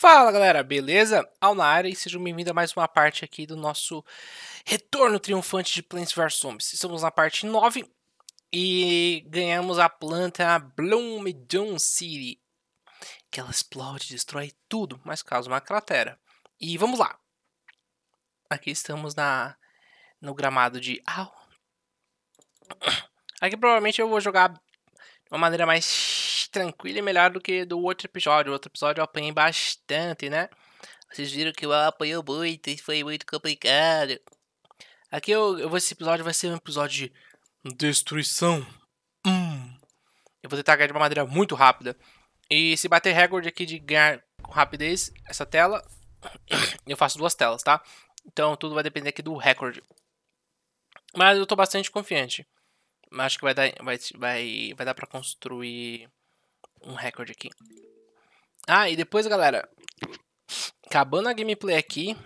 Fala galera, beleza? Ao na área e sejam bem-vindos a mais uma parte aqui do nosso retorno triunfante de Plants vs Zombies. Estamos na parte 9 e ganhamos a planta Bloom Doom City, que ela explode, destrói tudo, mas causa uma cratera. E vamos lá. Aqui estamos na no gramado de Al. Aqui provavelmente eu vou jogar de uma maneira mais tranquilo e melhor do que do outro episódio. O outro episódio eu apanhei bastante, né? Vocês viram que eu apanhei muito e foi muito complicado. Aqui eu, eu esse episódio vai ser um episódio de destruição. Hum. Eu vou tentar ganhar de uma maneira muito rápida. E se bater recorde aqui de ganhar com rapidez essa tela, eu faço duas telas, tá? Então tudo vai depender aqui do recorde. Mas eu tô bastante confiante. Acho que vai dar, vai, vai, vai dar pra construir um recorde aqui. Ah, e depois, galera, acabando a gameplay aqui,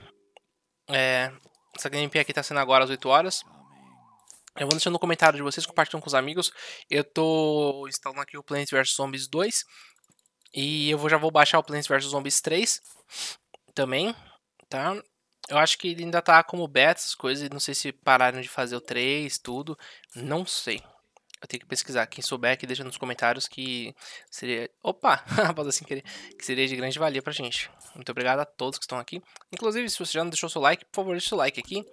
é, essa gameplay aqui tá sendo agora às 8 horas. Eu vou deixando no comentário de vocês, compartilham com os amigos. Eu tô instalando aqui o Plants vs Zombies 2. E eu vou, já vou baixar o Plants vs Zombies 3 também, tá? Eu acho que ele ainda tá como beta, as coisas. Não sei se pararam de fazer o 3, tudo. Não sei eu tenho que pesquisar. Quem souber que deixa nos comentários que seria. Opa! Pausa assim querer. Que seria de grande valia pra gente. Muito obrigado a todos que estão aqui. Inclusive, se você já não deixou seu like, por favor, deixa seu like aqui.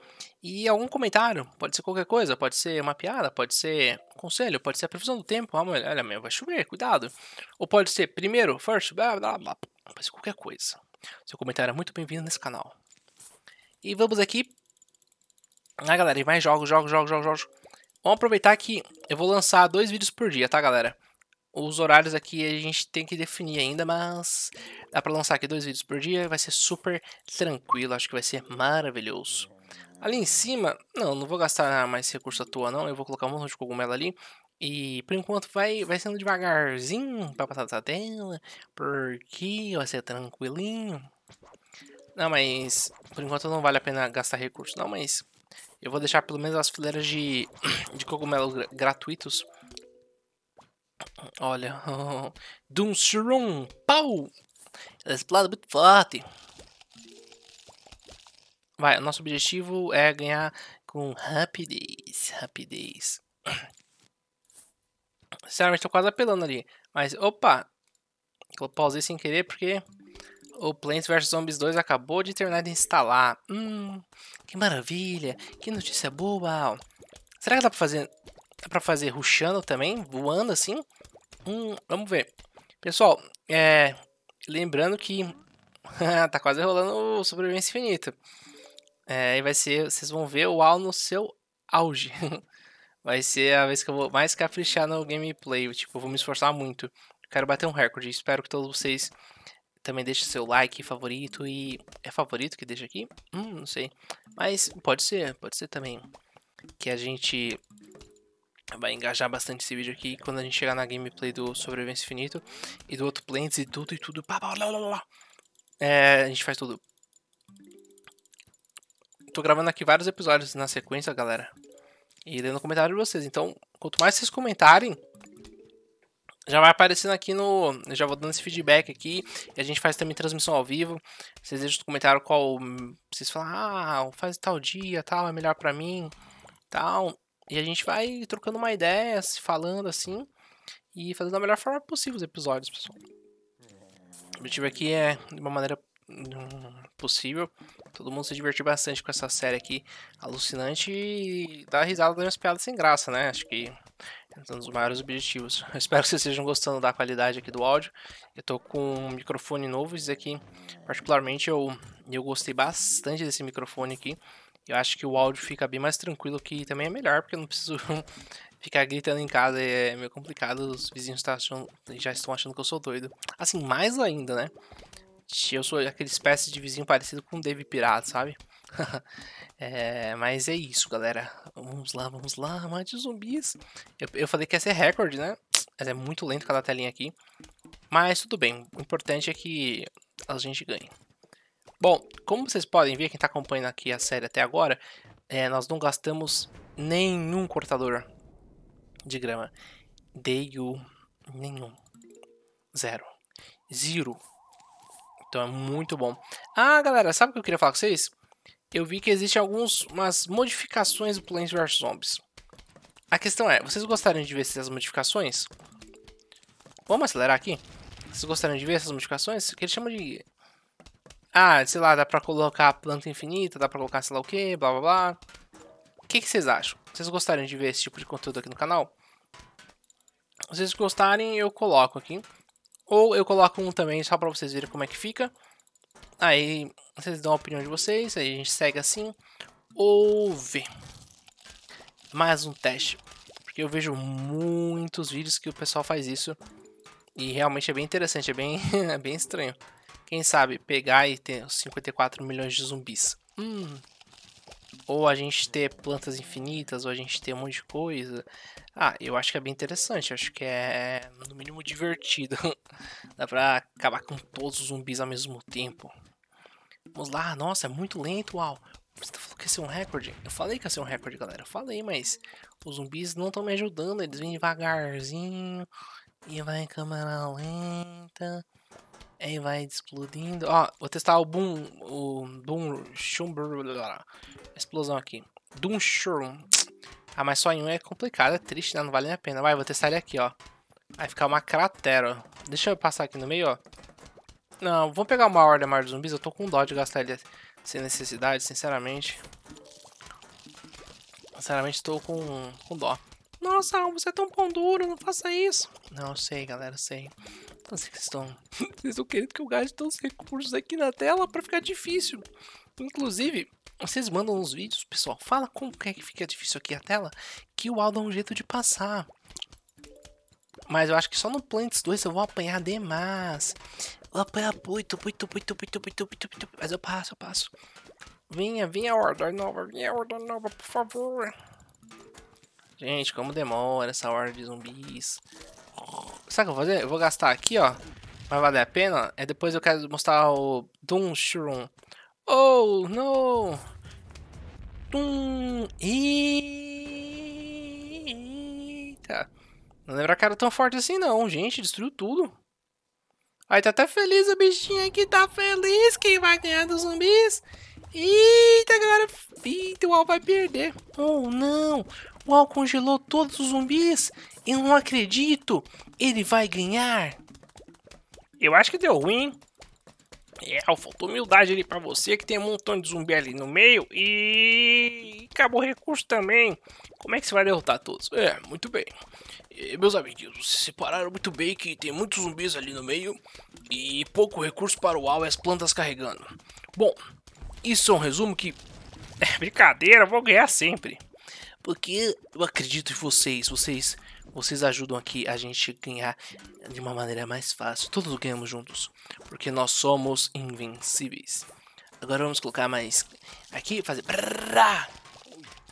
E algum comentário. Pode ser qualquer coisa. Pode ser uma piada. Pode ser um conselho. Pode ser a previsão do tempo. Ah, olha, meu, vai chover, cuidado. Ou pode ser primeiro, first, blá blá blá. Pode ser qualquer coisa. Seu comentário é muito bem-vindo nesse canal. E vamos aqui. Ah, galera, e mais jogos, jogos, jogos, jogos, jogos. Vamos aproveitar que eu vou lançar dois vídeos por dia, tá, galera? Os horários aqui a gente tem que definir ainda, mas dá pra lançar aqui dois vídeos por dia, vai ser super tranquilo, acho que vai ser maravilhoso. Ali em cima, não, não vou gastar mais recurso à toa não, eu vou colocar um monte de cogumelo ali. E por enquanto vai, vai sendo devagarzinho pra passar dessa tela, porque vai ser tranquilinho. Não, mas por enquanto não vale a pena gastar recurso não, mas eu vou deixar pelo menos as fileiras de, de cogumelos gr gratuitos. Olha. Doom Shroom. Pau! Ela é explode muito forte. Vai, o nosso objetivo é ganhar com rapidez. Rapidez. Sinceramente, tô quase apelando ali. Mas, opa! Eu pausei sem querer porque o Plants vs Zombies 2 acabou de terminar de instalar. Hum, que maravilha, que notícia boa. Será que dá pra fazer, dá pra fazer rushando também, voando assim? Hum, vamos ver. Pessoal, é, lembrando que tá quase rolando o Sobrevivência Infinita. É, e vai ser, vocês vão ver o Al no seu auge. vai ser a vez que eu vou mais caprichar no gameplay, tipo, vou me esforçar muito. Quero bater um recorde, espero que todos vocês também deixe seu like, favorito e... É favorito que deixa aqui? Hum, não sei. Mas pode ser, pode ser também. Que a gente vai engajar bastante esse vídeo aqui quando a gente chegar na gameplay do Sobrevivência Infinito e do outro Plants e tudo e tudo. Pá, pá, lá, lá, É, a gente faz tudo. Tô gravando aqui vários episódios na sequência, galera. E lendo o comentário de vocês. Então, quanto mais vocês comentarem, já vai aparecendo aqui no. Eu já vou dando esse feedback aqui. a gente faz também transmissão ao vivo. Vocês deixam no comentário qual. Vocês falam, ah, faz tal dia, tal, é melhor para mim, tal. E a gente vai trocando uma ideia, se falando assim. E fazendo da melhor forma possível os episódios, pessoal. O objetivo aqui é, de uma maneira possível. Todo mundo se divertir bastante com essa série aqui, alucinante e dá risada das piadas sem graça, né? Acho que é um dos maiores objetivos. Eu espero que vocês estejam gostando da qualidade aqui do áudio. Eu tô com um microfone novo, isso aqui, particularmente eu, eu gostei bastante desse microfone aqui. Eu acho que o áudio fica bem mais tranquilo, que também é melhor, porque eu não preciso ficar gritando em casa, é meio complicado, os vizinhos tá achando, já estão achando que eu sou doido. Assim, mais ainda, né? eu sou aquele espécie de vizinho parecido com o Dave Pirata, sabe? é, mas é isso, galera. Vamos lá, vamos lá, mate zumbis. Eu, eu falei que ia ser recorde, né? Mas é muito lento cada telinha aqui. Mas tudo bem, o importante é que a gente ganhe. Bom, como vocês podem ver, quem está acompanhando aqui a série até agora, é, nós não gastamos nenhum cortador de grama. Dei o nenhum. Zero. Zero. Então é muito bom. Ah, galera, sabe o que eu queria falar com vocês? Eu vi que existe algumas modificações do Plants vs Zombies. A questão é, vocês gostariam de ver essas modificações? Vamos acelerar aqui? Vocês gostariam de ver essas modificações? Que eles chamam de... Ah, sei lá, dá pra colocar planta infinita, dá pra colocar sei lá o que, blá blá blá. O que, que vocês acham? Vocês gostariam de ver esse tipo de conteúdo aqui no canal? Se vocês gostarem, eu coloco aqui. Ou eu coloco um também só para vocês verem como é que fica. Aí vocês dão a opinião de vocês, aí a gente segue assim. Ou vê. Mais um teste. Porque eu vejo muitos vídeos que o pessoal faz isso. E realmente é bem interessante, é bem, é bem estranho. Quem sabe pegar e ter 54 milhões de zumbis. Hum, ou a gente ter plantas infinitas, ou a gente ter um monte de coisa. Ah, eu acho que é bem interessante, acho que é, é no mínimo divertido. Dá pra acabar com todos os zumbis ao mesmo tempo. Vamos lá, nossa, é muito lento, uau. Você falou que ia ser um recorde? Eu falei que ia ser um recorde, galera. Eu falei, mas os zumbis não estão me ajudando, eles vêm devagarzinho e vai em câmera lenta. Aí vai explodindo. Ó, vou testar o Boom. O Boom. Agora, explosão aqui. Doom Shroom. Ah, mas só em um é complicado, é triste, né? Não vale a pena. Vai, vou testar ele aqui, ó. Vai ficar uma cratera, ó. Deixa eu passar aqui no meio, ó. Não, vamos pegar uma ordem maior de zumbis. Eu tô com dó de gastar ele sem necessidade, sinceramente. Sinceramente, tô com, com dó. Nossa, você é tão pão duro, não faça isso. Não, sei, galera, sei. Então vocês estão, vocês estão querendo que eu gaste todos os recursos aqui na tela para ficar difícil. Inclusive, vocês mandam uns vídeos, pessoal. Fala como é que fica difícil aqui a tela, que o Al dá um jeito de passar. Mas eu acho que só no Plants 2 eu vou apanhar demais. Vou apanhar muito, muito, muito, muito, muito, muito, muito. Mas eu passo, eu passo. Venha, venha ordem nova, venha ordem nova, por favor. Gente, como demora essa hora de zumbis. Sabe o que eu vou fazer? Eu vou gastar aqui, ó. Vai valer a pena. É depois eu quero mostrar o Doom Shroom. Oh, não! Doom... Eita! Não lembra que era tão forte assim, não. Gente, destruiu tudo. Aí tá até feliz a bichinha aqui. Tá feliz quem vai ganhar dos zumbis. Eita, galera. Eita, o Al vai perder. Oh, não. Uau, congelou todos os zumbis! Eu não acredito! Ele vai ganhar! Eu acho que deu ruim. É, faltou humildade ali pra você, que tem um montão de zumbi ali no meio e... e acabou recurso também. Como é que você vai derrotar todos? É, muito bem. E, é, meus amigos, se separaram muito bem que tem muitos zumbis ali no meio e pouco recurso para o UAU e as plantas carregando. Bom, isso é um resumo que... É brincadeira, vou ganhar sempre. Porque eu acredito em vocês, vocês vocês ajudam aqui a gente ganhar de uma maneira mais fácil. Todos ganhamos juntos, porque nós somos invencíveis. Agora vamos colocar mais aqui, fazer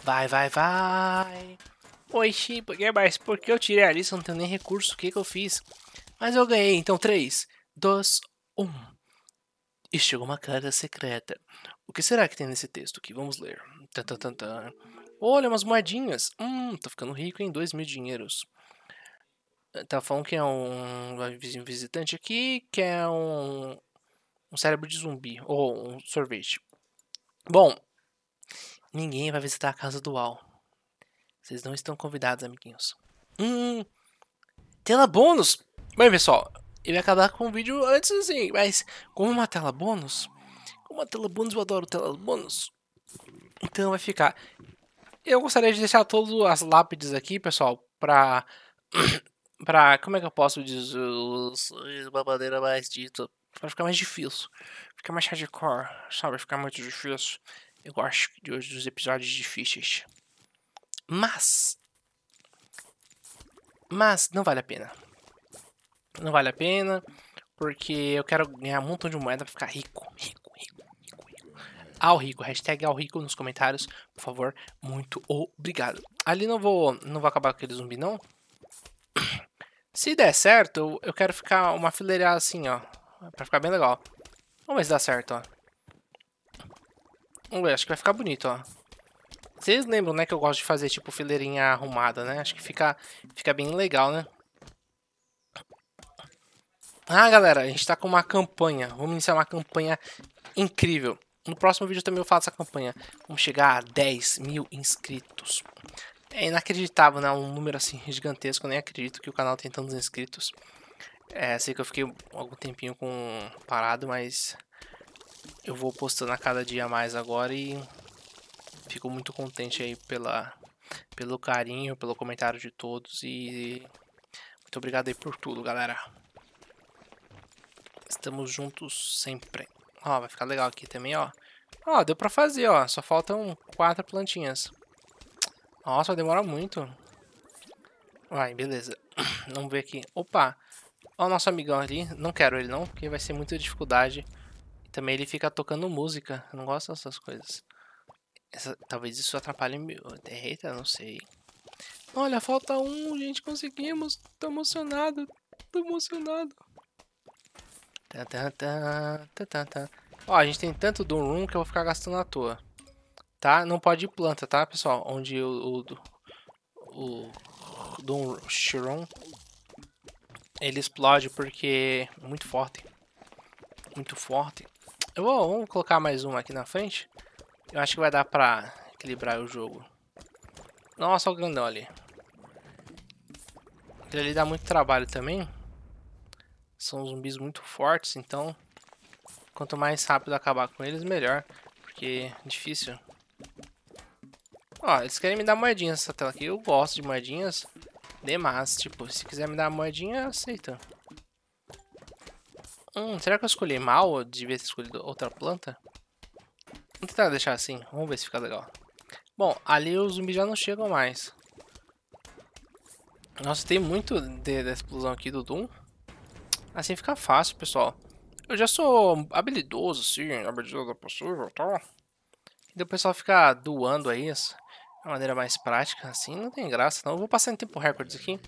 Vai, vai, vai. Oi, porque mas porque eu tirei a lista, não tenho nem recurso, o que que eu fiz? Mas eu ganhei, então 3, 2, 1. E chegou uma carta secreta. O que será que tem nesse texto aqui? Vamos ler. tan, tan, tan. Olha, umas moedinhas. Hum, tô ficando rico em dois mil dinheiros. Eh, tá falando que é um visitante aqui, que é um, um cérebro de zumbi, ou um sorvete. Bom, ninguém vai visitar a casa do Al. Vocês não estão convidados, amiguinhos. Hum, tela bônus! Bem, pessoal, eu ia acabar com o vídeo antes assim, mas como uma tela bônus, como uma tela bônus, eu adoro tela bônus. Então vai ficar eu gostaria de deixar todas as lápides aqui, pessoal, para para como é que eu posso dizer eh, uma maneira mais dita para ficar mais difícil, ficar mais hardcore, sabe? Ficar muito difícil. Eu gosto de hoje dos episódios difíceis, mas mas não vale a pena, não vale a pena porque eu quero ganhar um montão de moeda pra ficar rico, rico ao Rico, hashtag ao Rico nos comentários, por favor, muito obrigado. Ali não vou, não vou acabar com aquele zumbi não. Se der certo, eu, quero ficar uma fileira assim, ó, pra ficar bem legal. Vamos ver se dá certo, ó. Vamos ver, acho que vai ficar bonito, ó. Vocês lembram, né, que eu gosto de fazer, tipo, fileirinha arrumada, né? Acho que fica, fica bem legal, né? Ah, galera, a gente tá com uma campanha. Vamos iniciar uma campanha incrível. No próximo vídeo também eu faço essa campanha. Vamos chegar a 10 mil inscritos. É inacreditável, né? Um número assim gigantesco. Eu nem acredito que o canal tem tantos inscritos. É, sei que eu fiquei algum tempinho com parado, mas eu vou postando a cada dia mais agora e fico muito contente aí pela, pelo carinho, pelo comentário de todos e muito obrigado aí por tudo, galera. Estamos juntos sempre. Ó, vai ficar legal aqui também, ó. Ó, deu pra fazer, ó. Só faltam quatro plantinhas. Nossa, demora muito. Vai, beleza. Vamos ver aqui. Opa! Ó o nosso amigão ali. Não quero ele não, porque vai ser muita dificuldade. Também ele fica tocando música. Eu não gosto dessas coisas. Essa, talvez isso atrapalhe meu... Eita, não sei. Olha, falta um, gente. Conseguimos. Tô emocionado. Tô emocionado. Tá, tá, tá, tá, tá. Ó, a gente tem tanto do room que eu vou ficar gastando à toa. Tá? Não pode ir planta, tá, pessoal? Onde o... O... o Doom Shiron... Ele explode porque... É muito forte. Muito forte. Eu vou vamos colocar mais uma aqui na frente. Eu acho que vai dar pra equilibrar o jogo. Nossa, o grandão ali. Ele dá muito trabalho também. São zumbis muito fortes, então quanto mais rápido acabar com eles, melhor. Porque é difícil. Ó, eles querem me dar moedinhas nessa tela aqui. Eu gosto de moedinhas demais. Tipo, se quiser me dar moedinha, aceita. Hum, será que eu escolhi mal ou devia ter escolhido outra planta? Vou tentar deixar assim. Vamos ver se fica legal. Bom, ali os zumbis já não chegam mais. Nossa, tem muito de, da explosão aqui do Doom. Assim fica fácil, pessoal. Eu já sou habilidoso, assim habilidoso possível, tá? então o pessoal fica doando aí, isso. De maneira mais prática, assim, não tem graça, não. Eu vou passar em tempo recorde aqui.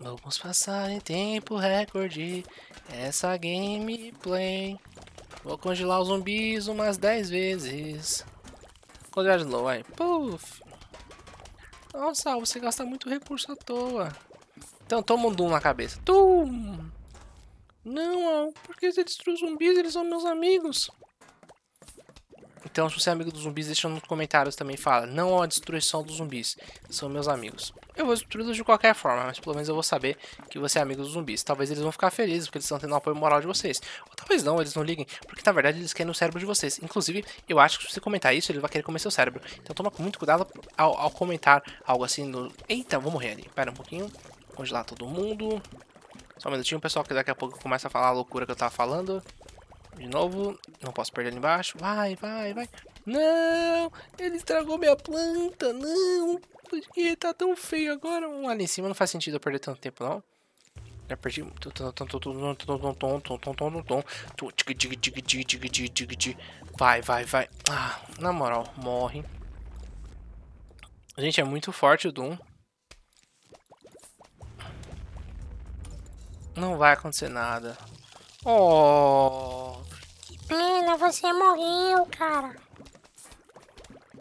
Vamos passar em tempo recorde essa gameplay. Vou congelar os zumbis umas 10 vezes. Congelar de novo, aí. Puf! Nossa, você gasta muito recurso à toa. Então toma um Doom na cabeça. Tum! Não, porque você destruiu zumbis, eles são meus amigos. Então, se você é amigo dos zumbis, deixa nos comentários também, fala. Não a destruição dos zumbis, são meus amigos. Eu vou destruí-los de qualquer forma, mas pelo menos eu vou saber que você é amigo dos zumbis. Talvez eles vão ficar felizes, porque eles estão tendo apoio moral de vocês. Ou talvez não, eles não liguem, porque na verdade eles querem o cérebro de vocês. Inclusive, eu acho que se você comentar isso, ele vai querer comer seu cérebro. Então toma muito cuidado ao, ao comentar algo assim no... Eita, vou morrer ali. Pera um pouquinho. Congelar todo mundo. Só um minutinho, pessoal, que daqui a pouco começa a falar a loucura que eu tava falando. De novo, não posso perder ali embaixo. Vai, vai, vai. Não, ele estragou minha planta, não. Ele tá tão feio agora. Um ali em cima não faz sentido eu perder tanto tempo, não. Já perdi. Vai, vai, vai. Ah, na moral, morre. Gente, é muito forte o Doom. Não vai acontecer nada. Oh! Que pena, você morreu, cara.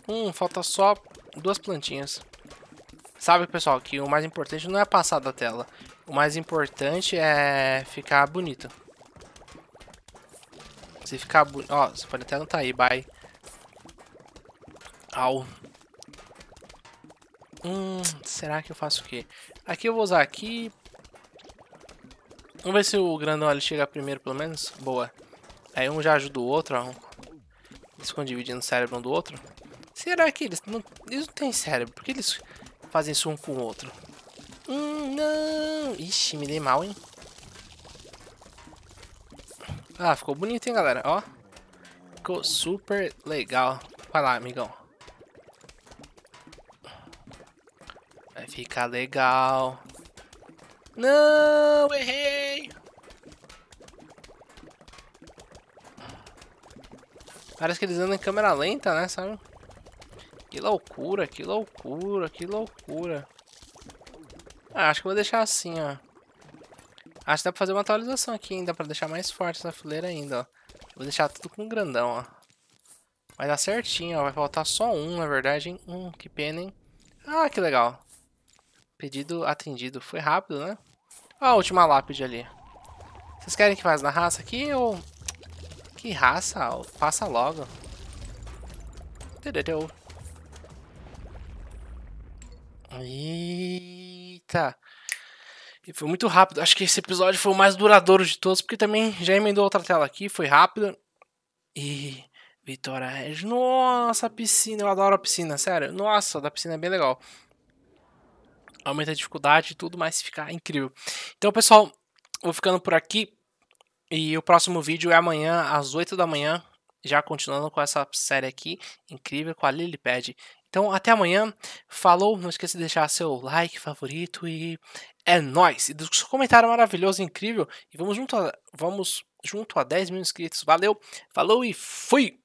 Hum, falta só duas plantinhas. Sabe, pessoal, que o mais importante não é passar da tela. O mais importante é ficar bonito. Se ficar bonito... Ó, você pode até não tá aí, bye. Au. Hum, será que eu faço o quê? Aqui eu vou usar aqui, Vamos ver se o grandão ali chega primeiro, pelo menos. Boa. Aí um já ajuda o outro, ó. Eles ficam dividindo o cérebro um do outro. Será que eles não, eles não têm cérebro? Por que eles fazem isso um com o outro? Hum, não. Ixi, me dei mal, hein? Ah, ficou bonito, hein, galera? Ó. Ficou super legal. Vai lá, amigão. Vai ficar legal. Não, errei! Parece que eles andam em câmera lenta, né, sabe? Que loucura, que loucura, que loucura. Ah, acho que vou deixar assim, ó. Acho que dá pra fazer uma atualização aqui ainda, pra deixar mais forte essa fileira ainda, ó. Vou deixar tudo com grandão, ó. Vai dar certinho, ó. Vai faltar só um, na verdade, hein? Hum, que pena, hein? Ah, que legal. Pedido atendido. Foi rápido, né? Olha a última lápide ali. Vocês querem que faça na raça aqui ou... Que raça? Passa logo. Eita. E foi muito rápido. Acho que esse episódio foi o mais duradouro de todos, porque também já emendou outra tela aqui, foi rápido. E... Vitória Regis. Nossa, piscina. Eu adoro a piscina, sério. Nossa, da piscina é bem legal aumenta a dificuldade e tudo, mais fica incrível. Então, pessoal, vou ficando por aqui. E o próximo vídeo é amanhã, às 8 da manhã, já continuando com essa série aqui, incrível, com a Lilipad. Então, até amanhã. Falou, não esqueça de deixar seu like, favorito e é nóis. E do seu comentário maravilhoso, incrível. E vamos junto a, vamos junto a 10 mil inscritos. Valeu, falou e fui!